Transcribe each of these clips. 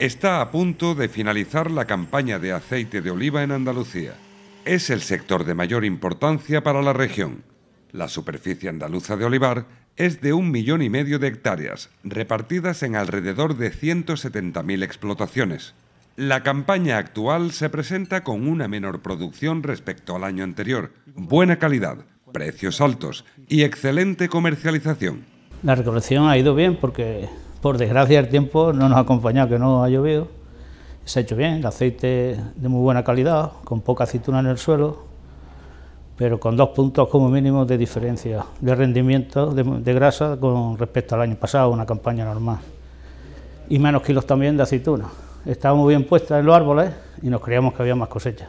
Está a punto de finalizar la campaña de aceite de oliva en Andalucía. Es el sector de mayor importancia para la región. La superficie andaluza de olivar es de un millón y medio de hectáreas, repartidas en alrededor de 170.000 explotaciones. La campaña actual se presenta con una menor producción respecto al año anterior, buena calidad, precios altos y excelente comercialización. La recolección ha ido bien porque por desgracia el tiempo no nos ha acompañado, que no ha llovido. Se ha hecho bien, el aceite de muy buena calidad, con poca aceituna en el suelo, pero con dos puntos como mínimo de diferencia de rendimiento de, grasa con respecto al año pasado, una campaña normal. Y menos kilos también de aceituna. Estaba muy bien puesta en los árboles y nos creíamos que había más cosecha.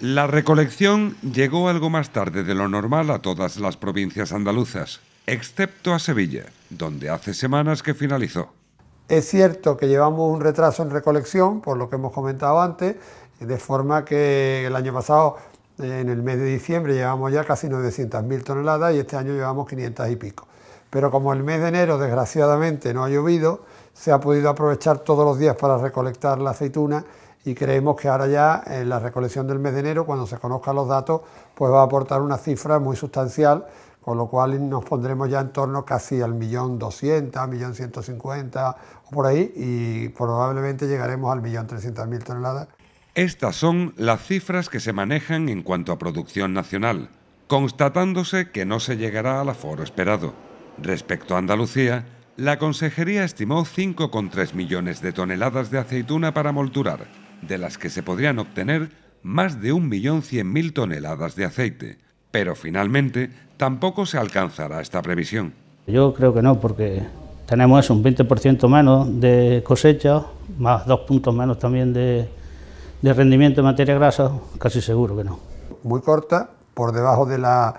La recolección llegó algo más tarde de lo normal a todas las provincias andaluzas excepto a Sevilla, donde hace semanas que finalizó. Es cierto que llevamos un retraso en recolección, por lo que hemos comentado antes, de forma que el año pasado, eh, en el mes de diciembre, llevamos ya casi 900.000 toneladas y este año llevamos 500 y pico. Pero como el mes de enero, desgraciadamente, no ha llovido, se ha podido aprovechar todos los días para recolectar la aceituna y creemos que ahora ya en eh, la recolección del mes de enero, cuando se conozcan los datos, pues va a aportar una cifra muy sustancial con lo cual nos pondremos ya en torno casi al millón doscientas, millón ciento cincuenta o por ahí, y probablemente llegaremos al millón trescientas mil toneladas. Estas son las cifras que se manejan en cuanto a producción nacional, constatándose que no se llegará al aforo esperado. Respecto a Andalucía, la Consejería estimó 5,3 millones de toneladas de aceituna para molturar, de las que se podrían obtener más de 1.100.000 toneladas de aceite. Pero finalmente tampoco se alcanzará esta previsión. Yo creo que no, porque tenemos un 20% menos de cosecha, más dos puntos menos también de, rendimiento de materia grasa, casi seguro que no. Muy corta, por debajo de las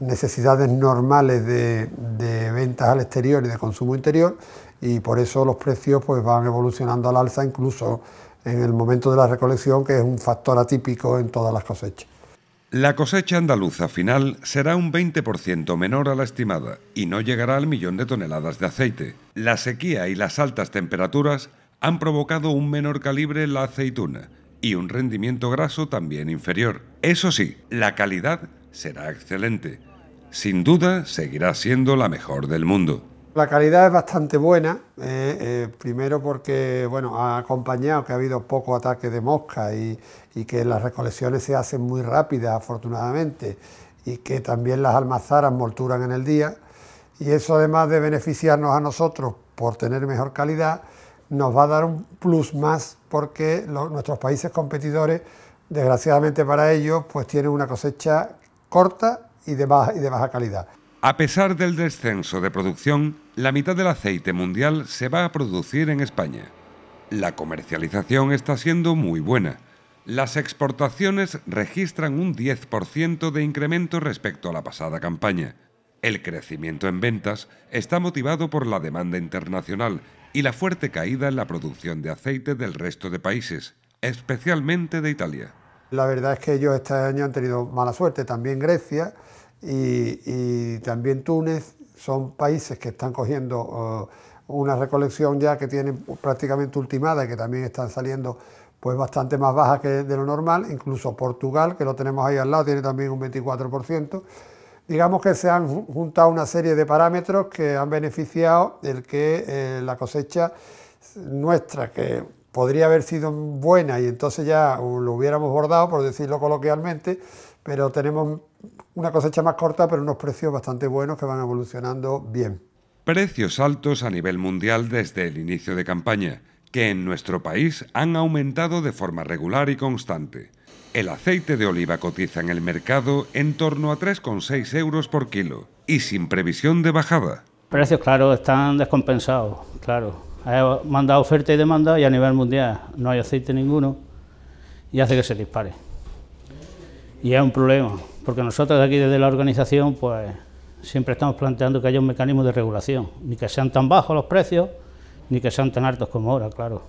necesidades normales de, de, ventas al exterior y de consumo interior, y por eso los precios pues, van evolucionando al alza, incluso en el momento de la recolección, que es un factor atípico en todas las cosechas. La cosecha andaluza final será un 20% menor a la estimada y no llegará al millón de toneladas de aceite. La sequía y las altas temperaturas han provocado un menor calibre en la aceituna y un rendimiento graso también inferior. Eso sí, la calidad será excelente. Sin duda seguirá siendo la mejor del mundo. La calidad es bastante buena, eh, eh, primero porque bueno, ha acompañado que ha habido poco ataque de mosca y, que las recolecciones se hacen muy rápidas afortunadamente y que también las almazaras molturan en el día y eso además de beneficiarnos a nosotros por tener mejor calidad, nos va a dar un plus más porque nuestros países competidores, desgraciadamente para ellos, pues tienen una cosecha corta y y de baja calidad. A pesar del descenso de producción, la mitad del aceite mundial se va a producir en España. La comercialización está siendo muy buena. Las exportaciones registran un 10% de incremento respecto a la pasada campaña. El crecimiento en ventas está motivado por la demanda internacional y la fuerte caída en la producción de aceite del resto de países, especialmente de Italia. La verdad es que ellos este año han tenido mala suerte, también Grecia, y, también Túnez son países que están cogiendo oh, una recolección ya que tienen prácticamente ultimada y que también están saliendo pues bastante más baja que de lo normal, incluso Portugal, que lo tenemos ahí al lado, tiene también un 24%. Digamos que se han juntado una serie de parámetros que han beneficiado el que eh, la cosecha nuestra, que podría haber sido buena y entonces ya lo hubiéramos bordado, por decirlo coloquialmente, pero tenemos una cosecha más corta, pero unos precios bastante buenos que van evolucionando bien. Precios altos a nivel mundial desde el inicio de campaña, que en nuestro país han aumentado de forma regular y constante. El aceite de oliva cotiza en el mercado en torno a 3,6 euros por kilo y sin previsión de bajada. Precios, claro, están descompensados, claro. Hay mandado oferta y demanda y a nivel mundial no hay aceite ninguno y hace que se dispare. Y es un problema, porque nosotros aquí desde la organización pues siempre estamos planteando que haya un mecanismo de regulación, ni que sean tan bajos los precios, ni que sean tan altos como ahora, claro.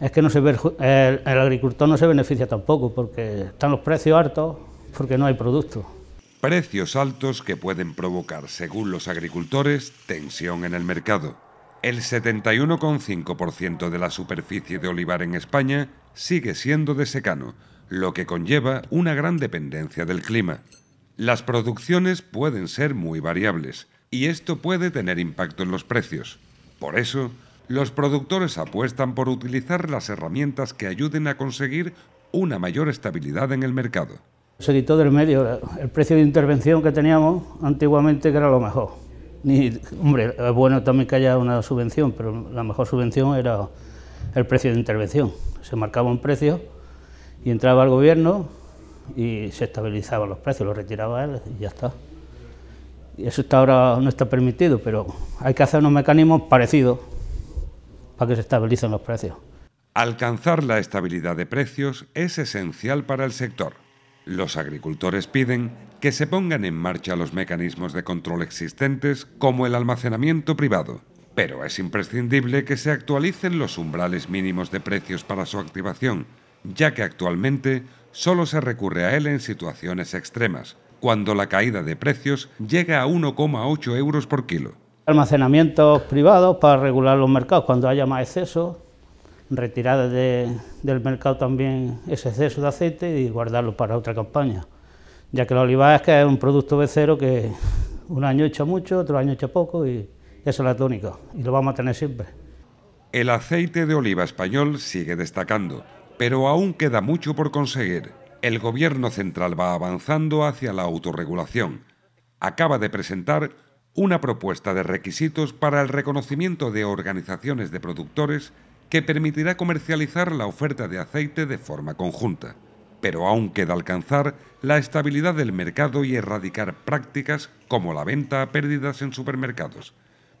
Es que no se el, agricultor no se beneficia tampoco, porque están los precios altos, porque no hay producto. Precios altos que pueden provocar, según los agricultores, tensión en el mercado. El 71,5% de la superficie de olivar en España sigue siendo de secano, lo que conlleva una gran dependencia del clima. Las producciones pueden ser muy variables y esto puede tener impacto en los precios. Por eso, los productores apuestan por utilizar las herramientas que ayuden a conseguir una mayor estabilidad en el mercado. Se quitó del medio el precio de intervención que teníamos antiguamente, que era lo mejor. hombre, es bueno también que haya una subvención, pero la mejor subvención era el precio de intervención. Se marcaba un precio y entraba el gobierno y se estabilizaban los precios, ...lo retiraba él y ya está. Y eso está ahora no está permitido, pero hay que hacer unos mecanismos parecidos para que se estabilicen los precios. Alcanzar la estabilidad de precios es esencial para el sector. Los agricultores piden que se pongan en marcha los mecanismos de control existentes como el almacenamiento privado, pero es imprescindible que se actualicen los umbrales mínimos de precios para su activación ya que actualmente solo se recurre a él en situaciones extremas, cuando la caída de precios llega a 1,8 euros por kilo. Almacenamientos privados para regular los mercados cuando haya más exceso, ...retirar del mercado también ese exceso de aceite y guardarlo para otra campaña, ya que la oliva es que es un producto becero que un año echa mucho, otro año echa poco y eso es la tónica y lo vamos a tener siempre. El aceite de oliva español sigue destacando pero aún queda mucho por conseguir. El gobierno central va avanzando hacia la autorregulación. Acaba de presentar una propuesta de requisitos para el reconocimiento de organizaciones de productores que permitirá comercializar la oferta de aceite de forma conjunta. Pero aún queda alcanzar la estabilidad del mercado y erradicar prácticas como la venta a pérdidas en supermercados,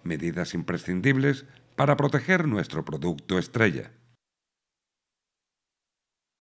medidas imprescindibles para proteger nuestro producto estrella.